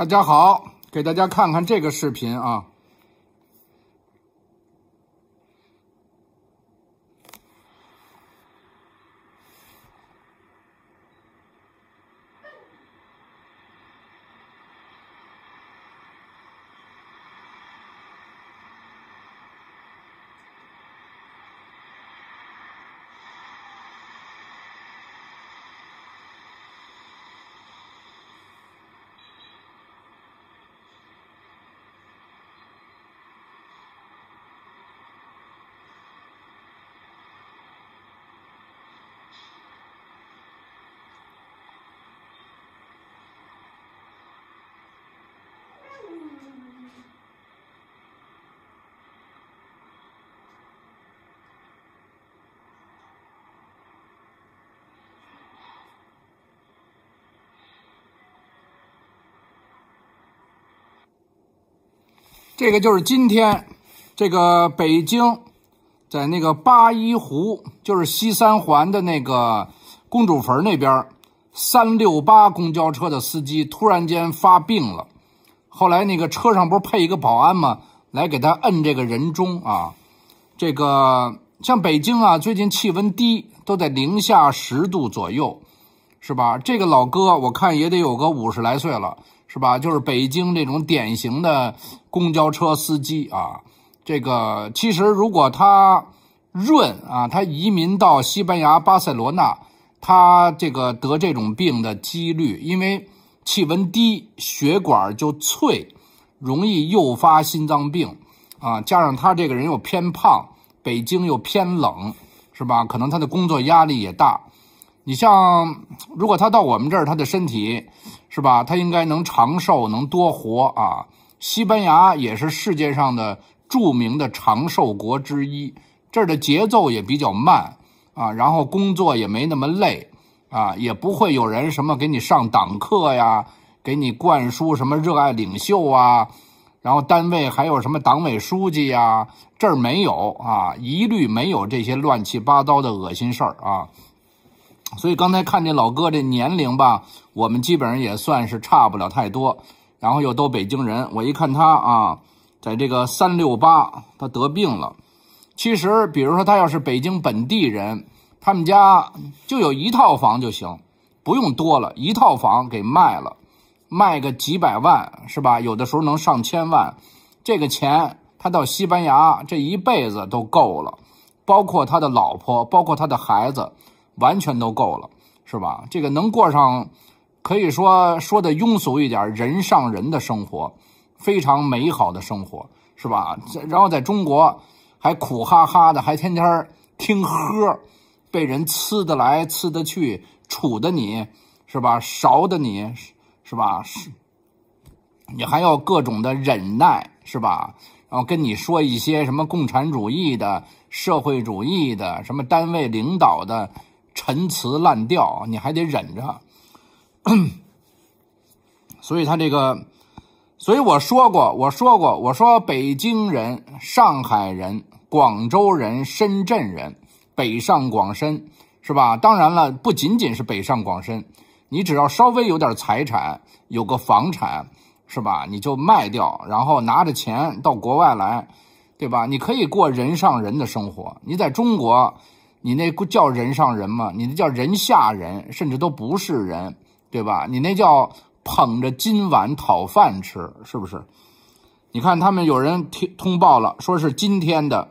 大家好，给大家看看这个视频啊。这个就是今天，这个北京，在那个八一湖，就是西三环的那个公主坟那边，三六八公交车的司机突然间发病了。后来那个车上不是配一个保安吗？来给他摁这个人中啊。这个像北京啊，最近气温低，都在零下十度左右，是吧？这个老哥，我看也得有个五十来岁了。是吧？就是北京这种典型的公交车司机啊，这个其实如果他润啊，他移民到西班牙巴塞罗那，他这个得这种病的几率，因为气温低，血管就脆，容易诱发心脏病啊。加上他这个人又偏胖，北京又偏冷，是吧？可能他的工作压力也大。你像如果他到我们这儿，他的身体。是吧？他应该能长寿，能多活啊。西班牙也是世界上的著名的长寿国之一。这儿的节奏也比较慢啊，然后工作也没那么累啊，也不会有人什么给你上党课呀，给你灌输什么热爱领袖啊，然后单位还有什么党委书记呀，这儿没有啊，一律没有这些乱七八糟的恶心事儿啊。所以刚才看这老哥这年龄吧，我们基本上也算是差不了太多，然后又都北京人。我一看他啊，在这个三六八他得病了。其实，比如说他要是北京本地人，他们家就有一套房就行，不用多了，一套房给卖了，卖个几百万是吧？有的时候能上千万，这个钱他到西班牙这一辈子都够了，包括他的老婆，包括他的孩子。完全都够了，是吧？这个能过上，可以说说的庸俗一点，人上人的生活，非常美好的生活，是吧？然后在中国还苦哈哈的，还天天听喝，被人呲得来，呲得去，杵的你，是吧？勺的你，是吧？是，你还要各种的忍耐，是吧？然后跟你说一些什么共产主义的、社会主义的、什么单位领导的。陈词滥调，你还得忍着，所以他这个，所以我说过，我说过，我说北京人、上海人、广州人、深圳人，北上广深，是吧？当然了，不仅仅是北上广深，你只要稍微有点财产，有个房产，是吧？你就卖掉，然后拿着钱到国外来，对吧？你可以过人上人的生活，你在中国。你那叫人上人吗？你那叫人下人，甚至都不是人，对吧？你那叫捧着金碗讨饭吃，是不是？你看他们有人通通报了，说是今天的，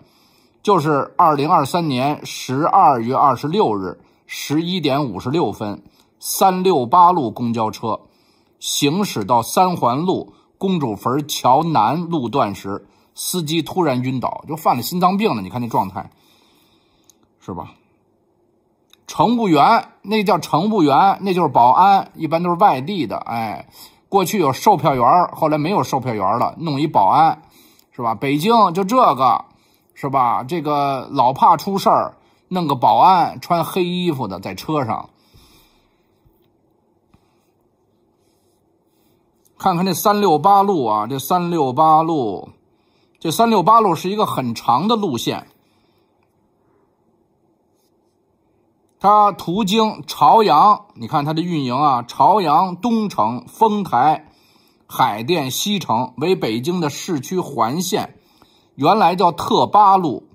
就是二零二三年十二月二十六日十一点五十六分，三六八路公交车行驶到三环路公主坟桥南路段时，司机突然晕倒，就犯了心脏病了。你看那状态。是吧？乘务员那叫乘务员，那就是保安，一般都是外地的。哎，过去有售票员后来没有售票员了，弄一保安，是吧？北京就这个，是吧？这个老怕出事儿，弄个保安穿黑衣服的在车上。看看这三六八路啊，这三六八路，这三六八路是一个很长的路线。它途经朝阳，你看它的运营啊，朝阳、东城、丰台、海淀、西城为北京的市区环线，原来叫特八路，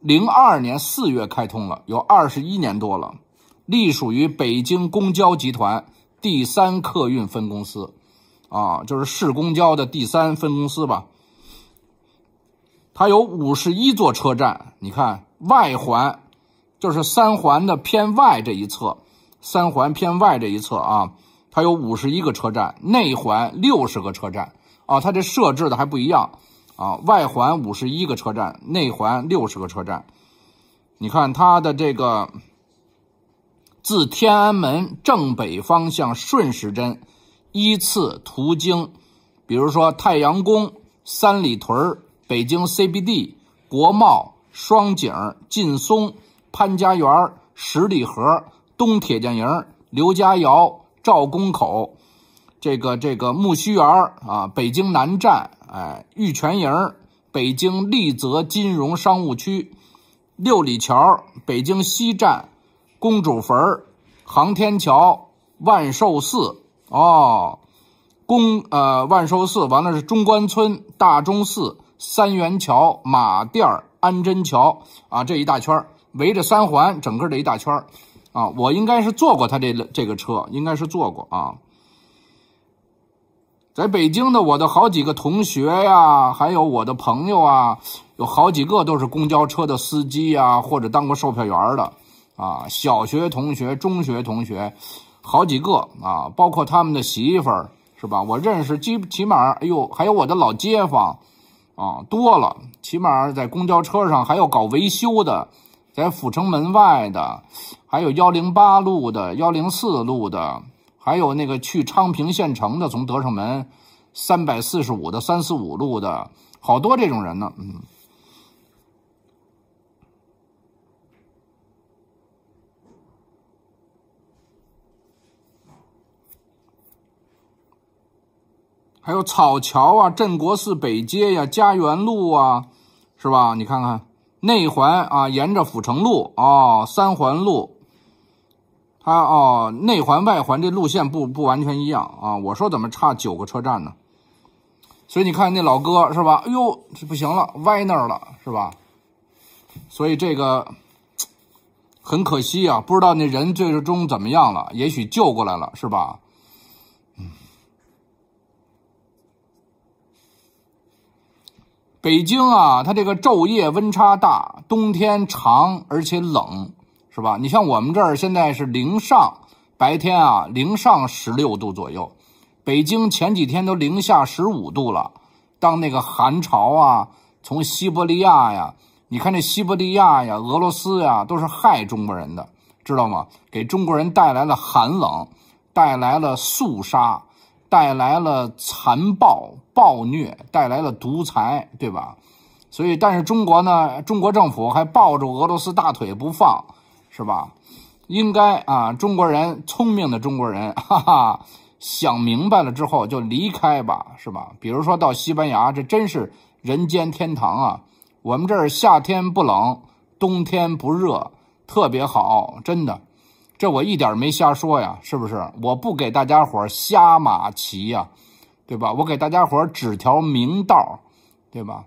零二年四月开通了，有二十一年多了，隶属于北京公交集团第三客运分公司，啊，就是市公交的第三分公司吧。它有五十一座车站，你看外环。就是三环的偏外这一侧，三环偏外这一侧啊，它有五十一个车站；内环六十个车站啊，它这设置的还不一样啊。外环五十一个车站，内环六十个车站。你看它的这个自天安门正北方向顺时针依次途经，比如说太阳宫、三里屯儿、北京 CBD、国贸、双井、劲松。潘家园、十里河、东铁匠营、刘家窑、赵公口，这个这个木樨园啊，北京南站，哎，玉泉营北京丽泽金融商务区，六里桥，北京西站，公主坟航天桥，万寿寺，哦，公呃，万寿寺完了是中关村、大钟寺、三元桥、马甸安贞桥啊，这一大圈儿。围着三环整个这一大圈啊，我应该是坐过他这这个车，应该是坐过啊。在北京的我的好几个同学呀，还有我的朋友啊，有好几个都是公交车的司机呀，或者当过售票员的啊。小学同学、中学同学，好几个啊，包括他们的媳妇儿，是吧？我认识基起码，哎呦，还有我的老街坊，啊，多了。起码在公交车上还要搞维修的。在阜成门外的，还有幺零八路的、幺零四路的，还有那个去昌平县城的，从德胜门三百四十五的三四五路的好多这种人呢，嗯，还有草桥啊、镇国寺北街呀、家园路啊，是吧？你看看。内环啊，沿着阜成路哦，三环路，它哦，内环外环这路线不不完全一样啊。我说怎么差九个车站呢？所以你看那老哥是吧？哎呦，这不行了，歪那儿了是吧？所以这个很可惜啊，不知道那人最终怎么样了，也许救过来了是吧？北京啊，它这个昼夜温差大，冬天长而且冷，是吧？你像我们这儿现在是零上，白天啊零上十六度左右，北京前几天都零下十五度了。当那个寒潮啊，从西伯利亚呀，你看这西伯利亚呀、俄罗斯呀，都是害中国人的，知道吗？给中国人带来了寒冷，带来了肃杀。带来了残暴暴虐，带来了独裁，对吧？所以，但是中国呢？中国政府还抱着俄罗斯大腿不放，是吧？应该啊，中国人聪明的中国人，哈哈，想明白了之后就离开吧，是吧？比如说到西班牙，这真是人间天堂啊！我们这儿夏天不冷，冬天不热，特别好，真的。这我一点没瞎说呀，是不是？我不给大家伙儿瞎马骑呀，对吧？我给大家伙儿指条明道儿，对吧？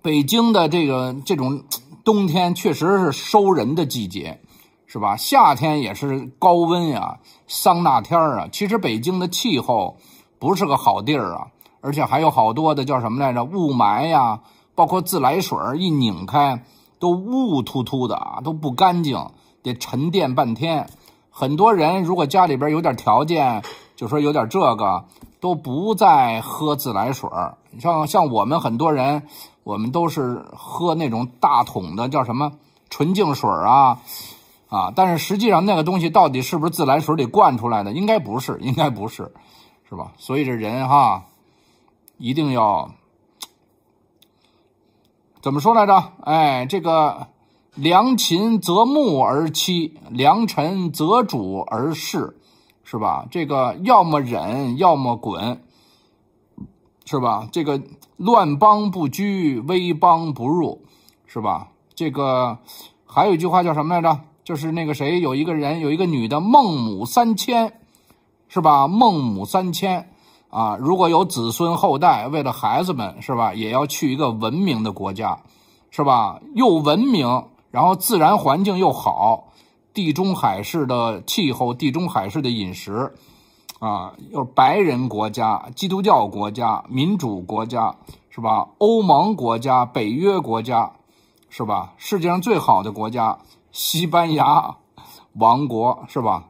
北京的这个这种冬天确实是收人的季节，是吧？夏天也是高温呀，桑拿天儿啊。其实北京的气候不是个好地儿啊，而且还有好多的叫什么来着？雾霾呀，包括自来水一拧开都雾突突的啊，都不干净。得沉淀半天，很多人如果家里边有点条件，就说有点这个都不再喝自来水儿。你像像我们很多人，我们都是喝那种大桶的，叫什么纯净水儿啊，啊！但是实际上那个东西到底是不是自来水里灌出来的？应该不是，应该不是，是吧？所以这人哈，一定要怎么说来着？哎，这个。良禽择木而栖，良臣择主而事，是吧？这个要么忍，要么滚，是吧？这个乱邦不居，危邦不入，是吧？这个还有一句话叫什么来着？就是那个谁，有一个人，有一个女的，孟母三迁，是吧？孟母三迁啊，如果有子孙后代，为了孩子们，是吧，也要去一个文明的国家，是吧？又文明。然后自然环境又好，地中海式的气候，地中海式的饮食，啊，又是白人国家、基督教国家、民主国家，是吧？欧盟国家、北约国家，是吧？世界上最好的国家——西班牙王国，是吧？